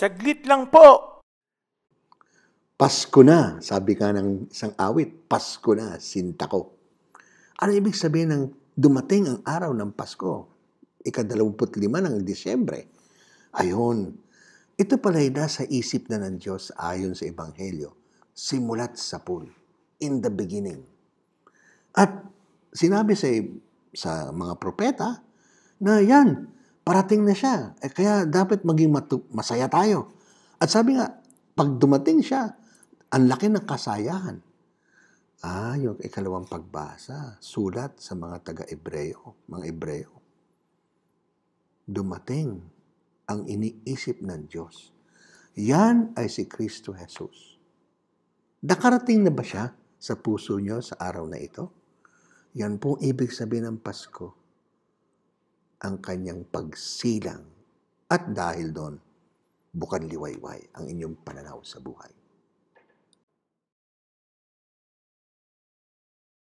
Saglit lang po. Pasko na, sabi ka ng isang awit, Pasko na, sinta ko. Ano ibig sabihin ng dumating ang araw ng Pasko? Ikadalawamput lima ng Disyembre. Ayon, ito pala'y nasa isip na ng Diyos ayon sa Ebanghelyo, simulat sa pool, in the beginning. At sinabi sa, sa mga propeta na yan, parating na siya. Eh, kaya dapat maging matu- masaya tayo. At sabi nga, pag dumating siya, ang laki ng kasayahan. Ah, yung ikalawang pagbasa, sulat sa mga taga-Ebreo, mga Ebreo. Dumating ang iniisip ng Diyos. Yan ay si Kristo Jesus. Nakarating na ba siya sa puso niyo sa araw na ito? Yan pong ibig sabihin ng Pasko ang kanyang pagsilang at dahil doon, bukan liwayway ang inyong pananaw sa buhay.